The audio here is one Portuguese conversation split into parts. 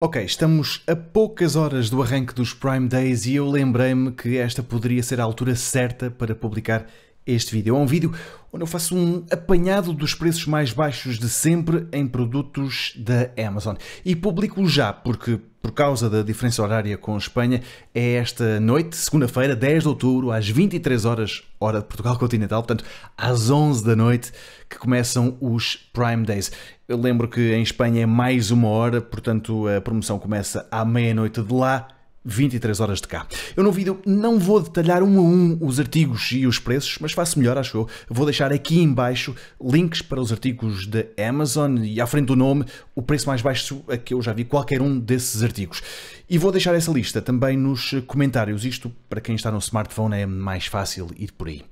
Ok, estamos a poucas horas do arranque dos Prime Days e eu lembrei-me que esta poderia ser a altura certa para publicar este vídeo. É um vídeo onde eu faço um apanhado dos preços mais baixos de sempre em produtos da Amazon. E publico já, porque por causa da diferença horária com a Espanha, é esta noite, segunda-feira, 10 de outubro, às 23 horas, hora de Portugal continental, portanto, às 11 da noite, que começam os Prime Days. Eu lembro que em Espanha é mais uma hora, portanto, a promoção começa à meia-noite de lá 23 horas de cá. Eu no vídeo não vou detalhar um a um os artigos e os preços, mas faço melhor, acho eu. Vou deixar aqui em baixo links para os artigos da Amazon e à frente do nome o preço mais baixo a que eu já vi qualquer um desses artigos. E vou deixar essa lista também nos comentários. Isto, para quem está no smartphone, é mais fácil ir por aí.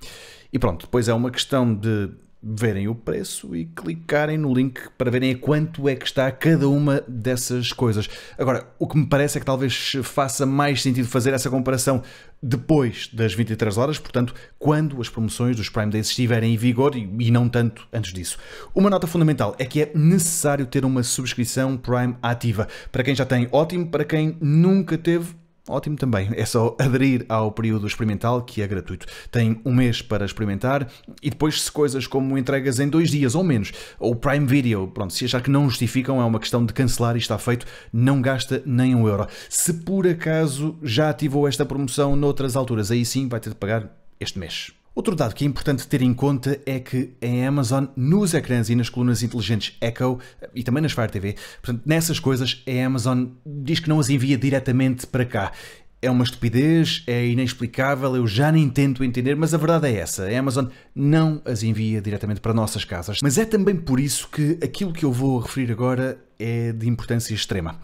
E pronto, depois é uma questão de verem o preço e clicarem no link para verem a quanto é que está cada uma dessas coisas. Agora, o que me parece é que talvez faça mais sentido fazer essa comparação depois das 23 horas, portanto, quando as promoções dos Prime Days estiverem em vigor e, não tanto antes disso. Uma nota fundamental é que é necessário ter uma subscrição Prime ativa. Para quem já tem, ótimo, para quem nunca teve, Ótimo também, é só aderir ao período experimental que é gratuito. Tem um mês para experimentar e depois, se coisas como entregas em dois dias ou menos, ou Prime Video, pronto, se achar que não justificam, é uma questão de cancelar e está feito, não gasta nem um euro. Se por acaso já ativou esta promoção noutras alturas, aí sim vai ter de pagar este mês. Outro dado que é importante ter em conta é que a Amazon, nos ecrãs e nas colunas inteligentes Echo e também nas Fire TV, portanto, nessas coisas a Amazon diz que não as envia diretamente para cá. É uma estupidez, é inexplicável, eu já nem tento entender, mas a verdade é essa: a Amazon não as envia diretamente para nossas casas. Mas é também por isso que aquilo que eu vou referir agora é de importância extrema.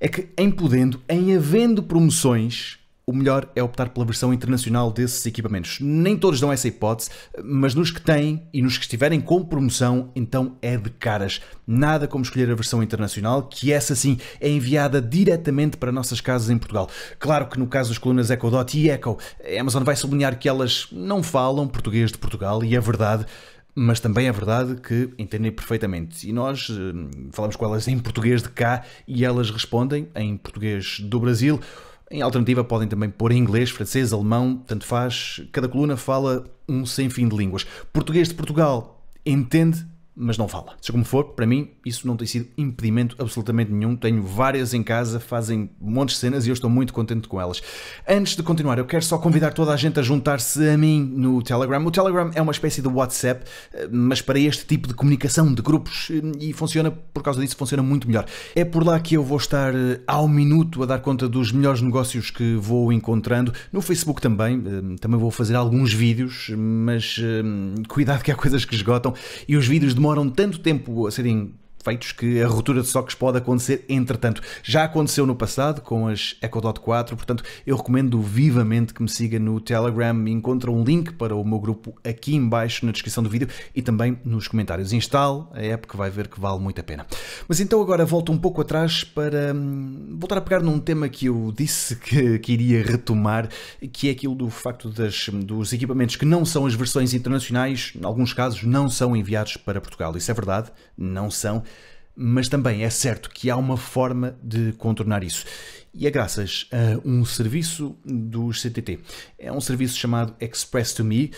É que, em podendo, em havendo promoções, o melhor é optar pela versão internacional desses equipamentos. Nem todos dão essa hipótese, mas nos que têm e nos que estiverem com promoção, então é de caras. Nada como escolher a versão internacional, que essa sim é enviada diretamente para nossas casas em Portugal. Claro que no caso das colunas EcoDot e Eco, a Amazon vai sublinhar que elas não falam português de Portugal e é verdade mas também é verdade que entendem perfeitamente. E nós eh, falamos com elas em português de cá e elas respondem em português do Brasil em alternativa, podem também pôr em inglês, francês, alemão, tanto faz. Cada coluna fala um sem fim de línguas. Português de Portugal, entende mas não fala. Seja como for, para mim isso não tem sido impedimento absolutamente nenhum. Tenho várias em casa, fazem montes de cenas e eu estou muito contente com elas. Antes de continuar, eu quero só convidar toda a gente a juntar-se a mim no Telegram. O Telegram é uma espécie de WhatsApp, eh, mas para este tipo de comunicação de grupos eh, e funciona, por causa disso, funciona muito melhor. É por lá que eu vou estar eh, ao minuto a dar conta dos melhores negócios que vou encontrando. No Facebook também, também vou fazer alguns vídeos, mas cuidado que há coisas que esgotam e os vídeos de demoram tanto tempo a serem feitos que a ruptura de socos pode acontecer entretanto. Já aconteceu no passado com as Echo Dot 4, portanto eu recomendo vivamente que me siga no Telegram. Encontra um link para o meu grupo aqui embaixo na descrição do vídeo e também nos comentários. Instale a app que vai ver que vale muito a pena. Mas então agora volto um pouco atrás para hum, voltar a pegar num tema que eu disse que, queria iria retomar, que é aquilo do facto das, dos equipamentos que não são as versões internacionais, em alguns casos não são enviados para Portugal. Isso é verdade, não são mas também é certo que há uma forma de contornar isso. E é graças a um serviço dos CTT. É um serviço chamado Express to Me.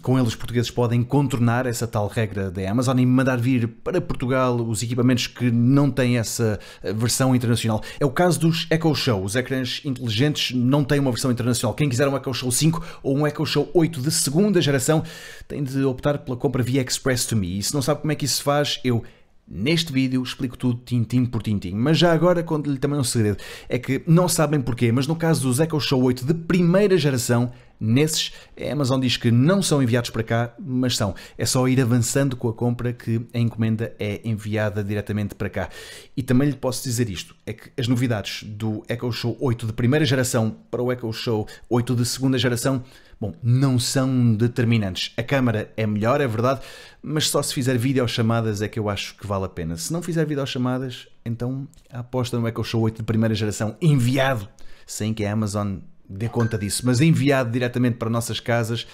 Com ele, os portugueses podem contornar essa tal regra da Amazon e mandar vir para Portugal os equipamentos que não têm essa versão internacional. É o caso dos Echo Show. Os ecrãs inteligentes não têm uma versão internacional. Quem quiser um Echo Show 5 ou um Echo Show 8 de segunda geração tem de optar pela compra via Express to Me. E se não sabe como é que isso se faz, eu Neste vídeo explico tudo tintim por tintim, mas já agora conto-lhe também um segredo, é que não sabem porquê, mas no caso do Echo Show 8 de primeira geração Nesses, a Amazon diz que não são enviados para cá, mas são. É só ir avançando com a compra que a encomenda é enviada diretamente para cá. E também lhe posso dizer isto: é que as novidades do Echo Show 8 de primeira geração para o Echo Show 8 de segunda geração. Bom, não são determinantes. A câmara é melhor, é verdade, mas só se fizer videochamadas é que eu acho que vale a pena. Se não fizer videochamadas, então a aposta no Echo Show 8 de primeira geração enviado, sem que a Amazon dê conta disso, mas enviado diretamente para nossas casas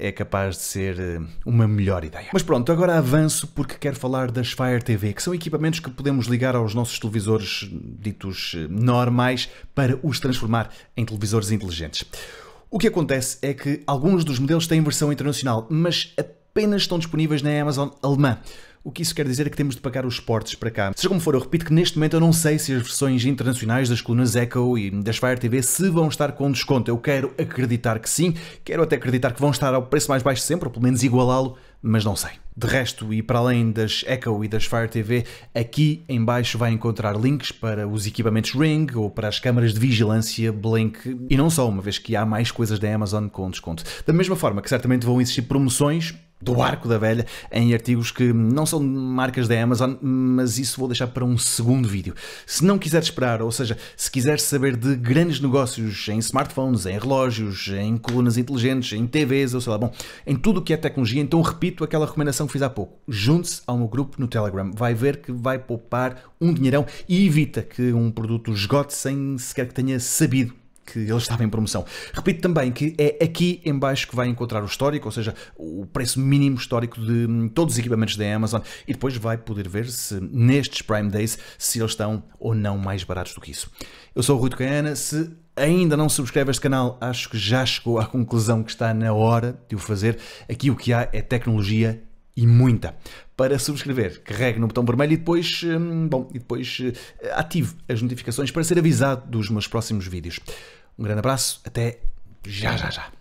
é capaz de ser eh, uma melhor ideia. Mas pronto, agora avanço porque quero falar das Fire TV, que são equipamentos que podemos ligar aos nossos televisores ditos eh, normais para os transformar em televisores inteligentes. O que acontece é que alguns dos modelos têm versão internacional, mas apenas estão disponíveis na Amazon alemã. O que isso quer dizer é que temos de pagar os portes para cá. Seja como for, eu repito que neste momento eu não sei se as versões internacionais das colunas Echo e das Fire TV se vão estar com desconto. Eu quero acreditar que sim, quero até acreditar que vão estar ao preço mais baixo sempre, ou pelo menos igualá-lo, mas não sei. De resto, e para além das Echo e das Fire TV, aqui em baixo vai encontrar links para os equipamentos Ring ou para as câmaras de vigilância Blink, e não só, uma vez que há mais coisas da Amazon com desconto. Da mesma forma que certamente vão existir promoções do Arco da Velha em artigos que não são marcas da Amazon, mas isso vou deixar para um segundo vídeo. Se não quiser esperar, ou seja, se quiser saber de grandes negócios em smartphones, em relógios, em colunas inteligentes, em TVs, ou sei lá, bom, em tudo o que é tecnologia, então repito aquela recomendação que fiz há pouco. Junte-se ao meu grupo no Telegram, vai ver que vai poupar um dinheirão e evita que um produto esgote sem sequer que tenha sabido que ele estava em promoção. Repito também que é aqui em baixo que vai encontrar o histórico, ou seja, o preço mínimo histórico de hum, todos os equipamentos da Amazon e depois vai poder ver se nestes Prime Days se eles estão ou não mais baratos do que isso. Eu sou o Rui Caiana, se ainda não subscreve este canal, acho que já chegou à conclusão que está na hora de o fazer. Aqui o que há é tecnologia e muita para subscrever. Carregue no botão vermelho e depois, hum, bom, e depois eh, ative as notificações para ser avisado dos meus próximos vídeos. Um grande abraço, até já já já.